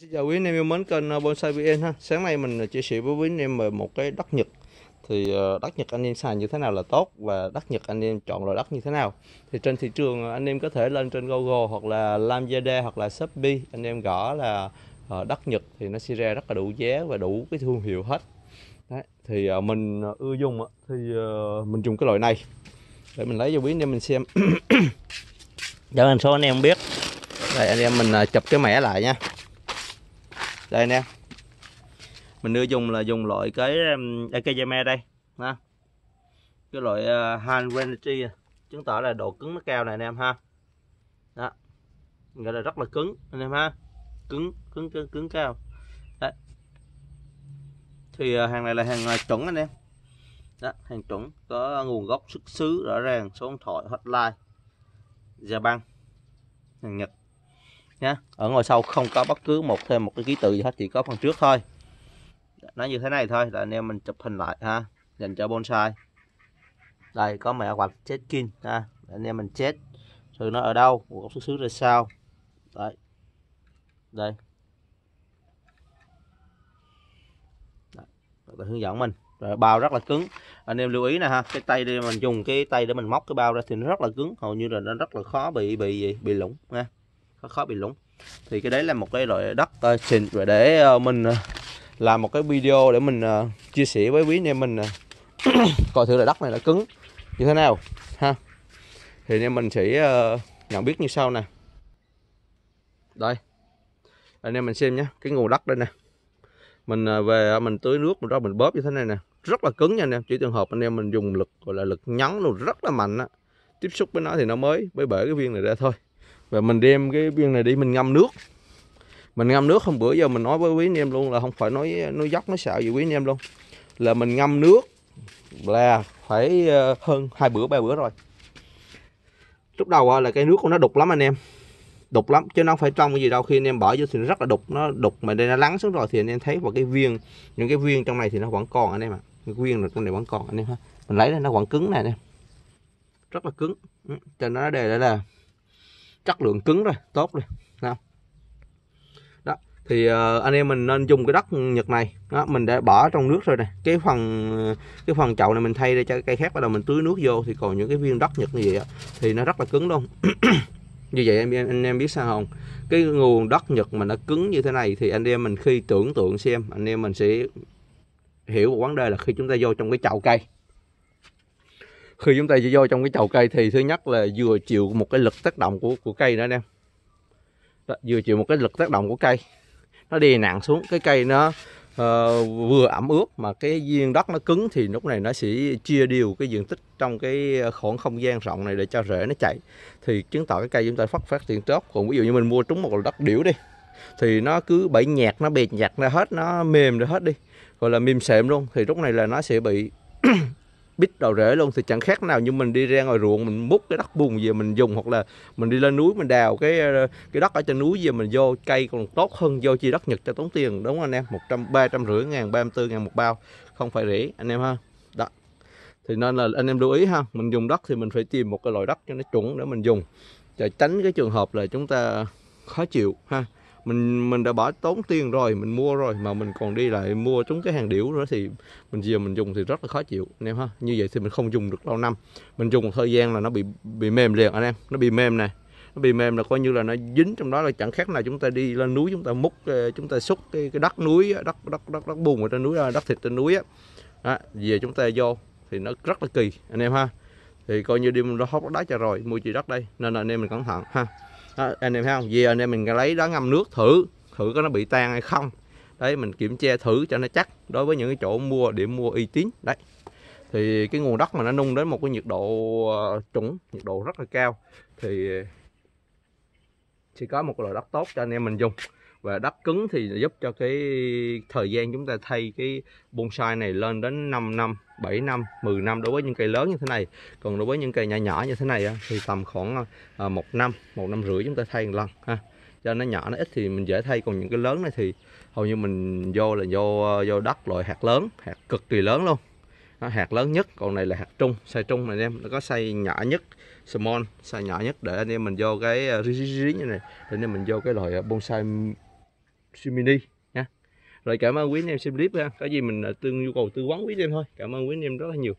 Xin chào quý anh em yêu mến kênh à, Bonsai VN ha. Sáng nay mình à, chia sẻ với quý anh em về một cái đất Nhật. Thì à, đất Nhật anh em xài như thế nào là tốt và đất Nhật anh em chọn loại đất như thế nào. Thì trên thị trường anh em có thể lên trên Google hoặc là Lazada hoặc là Shopee, anh em gõ là đất Nhật thì nó sẽ ra rất là đủ giá và đủ cái thương hiệu hết. Đấy, thì mình ưa dùng thì mình dùng cái loại này. Để mình lấy cho quý anh em mình xem. cho anh số anh em biết. Đây anh em mình chụp cái mẻ lại nha đây nè mình đưa dùng là dùng loại cái Akejame đây ha cái loại uh, hand grenade chứng tỏ là độ cứng nó cao này anh em ha đó gọi là rất là cứng anh em ha cứng cứng cứng cứng cao Đấy. thì ờ, hàng này là hàng ờ, chuẩn anh em đó, hàng chuẩn có nguồn gốc xuất xứ rõ ràng số điện thoại hotline gia băng hàng nhật nha ở ngồi sau không có bất cứ một thêm một cái ký tự gì hết chỉ có phần trước thôi nó như thế này thôi là anh em mình chụp hình lại ha dành cho bonsai đây có mẹ quạt chết kim ha anh em mình chết rồi nó ở đâu một góc xuất xứ ra sao đây đây Đấy, hướng dẫn mình rồi bao rất là cứng anh em lưu ý nè ha cái tay đây mình dùng cái tay để mình móc cái bao ra thì nó rất là cứng hầu như là nó rất là khó bị bị gì bị lủng nha nó khó bị lúng thì cái đấy là một cái loại đất trình ờ, và để ờ, mình ờ, làm một cái video để mình chia sẻ với quý anh em mình coi thử là đất này là cứng như thế nào ha thì anh em mình sẽ nhận biết như sau nè đây anh em mình xem nhé cái nguồn đất đây nè mình về mình tưới nước mình ra mình bóp như thế này nè rất là cứng nha anh em chỉ trường hợp anh em mình dùng lực gọi là lực nhấn luôn rất là mạnh á tiếp xúc với nó thì nó mới mới bể cái viên này ra thôi và mình đem cái viên này đi mình ngâm nước mình ngâm nước hôm bữa giờ mình nói với quý anh em luôn là không phải nói nói dốc nói xạo gì quý anh em luôn là mình ngâm nước là phải ờ, hơn hai bữa ba bữa rồi lúc đầu ờ, là cái nước của nó đục lắm anh em đục lắm chứ nó không phải trong cái gì đâu khi anh em bỏ vô thì nó rất là đục nó đục mà đây nó lắng xuống rồi thì anh em thấy vào cái viên những cái viên trong này thì nó vẫn còn anh em ạ à. cái viên này vẫn còn anh em ha mình lấy ra nó vẫn cứng này anh em rất là cứng ừ, cho nên nó đề đây là chất lượng cứng rồi tốt rồi đó, đó. thì uh, anh em mình nên dùng cái đất nhật này đó, mình đã bỏ trong nước rồi nè cái phần cái phần chậu này mình thay ra cho cái cây khác bắt đầu mình tưới nước vô thì còn những cái viên đất nhật như vậy đó, thì nó rất là cứng luôn như vậy anh em anh em biết sao không cái nguồn đất nhật mà nó cứng như thế này thì anh em mình khi tưởng tượng xem anh em mình sẽ hiểu một vấn đề là khi chúng ta vô trong cái chậu cây khi chúng ta vô trong cái chậu cây thì thứ nhất là vừa chịu một cái lực tác động của của cây nữa anh em vừa chịu một cái lực tác động của cây nó đè nặng xuống cái cây nó uh, vừa ẩm ướt mà cái viên đất nó cứng thì lúc này nó sẽ chia đều cái diện tích trong cái khoảng không gian rộng này để cho rễ nó chạy thì chứng tỏ cái cây chúng ta phát phát triển tốt còn ví dụ như mình mua trúng một cục đất điểu đi thì nó cứ bẫy nhạt nó bệt nhạt ra hết nó mềm ra hết đi gọi là mềm xệm luôn thì lúc này là nó sẽ bị bít đầu rễ luôn thì chẳng khác nào như mình đi ra ngoài ruộng mình múc cái đất bùn về mình dùng hoặc là mình đi lên núi mình đào cái ờ, cái đất ở trên núi về mình vô cây còn tốt hơn vô chi đất Nhật cho tốn tiền đúng không anh em một trăm ba trăm rưỡi ngàn ba mươi ngàn một bao không phải rẻ anh em ha đó thì nên là anh em lưu ý ha mình dùng đất thì mình phải tìm một cái loại đất cho nó chuẩn để mình dùng để tránh cái trường hợp là chúng ta khó chịu ha mình mình đã bỏ tốn tiền rồi mình mua rồi mà mình còn đi lại mua chúng cái hàng điểu nữa thì mình giờ mình dùng thì rất là khó chịu anh em ha như vậy thì mình không dùng được lâu năm mình dùng một thời gian là nó bị bị mềm liền anh em nó bị mềm này nó bị mềm là coi như là nó dính trong đó là chẳng khác nào chúng ta đi lên núi chúng ta múc ờ, chúng ta xúc cái, cái đất núi đất đất đất đất bùn ở trên núi à, đất thịt trên núi á đó, về chúng ta vô thì nó rất là kỳ anh em ha thì coi như đi mình đã hóc đá cho rồi mua chỉ đất đây nên là anh em mình cẩn thận ha đó, anh em thấy không về anh em mình lấy đó ngâm nước thử thử có nó bị tan hay không đấy mình kiểm tra thử cho nó chắc đối với những cái chỗ mua điểm mua uy tín đấy thì cái nguồn đất mà nó nung đến một cái nhiệt độ ờ, chuẩn nhiệt độ rất là cao thì sẽ có một loại đất tốt cho anh em mình dùng và đất cứng thì giúp cho cái thời gian chúng ta thay cái bonsai này lên đến 5 năm 7 năm, 10 năm đối với những cây lớn như thế này. Còn đối với những cây nhỏ nhỏ như thế này thì tầm khoảng ờ, một năm, một năm rưỡi chúng ta thay một lần ha. Cho nó nhỏ nó ít thì mình dễ thay còn những cái lớn này thì hầu như mình vô là vô ờ, vô đất loại hạt lớn, hạt cực kỳ lớn luôn. Đó, hạt lớn nhất, còn này là hạt trung, xay trung này anh em, nó có xay nhỏ nhất, small, xay nhỏ nhất để anh em mình vô cái rí rí rí như này, để anh em mình vô cái loại ờ, bonsai mini rồi cảm ơn quý anh em xem clip ha có gì mình à, tương nhu cầu tư vấn quý anh em thôi cảm ơn quý anh em rất là nhiều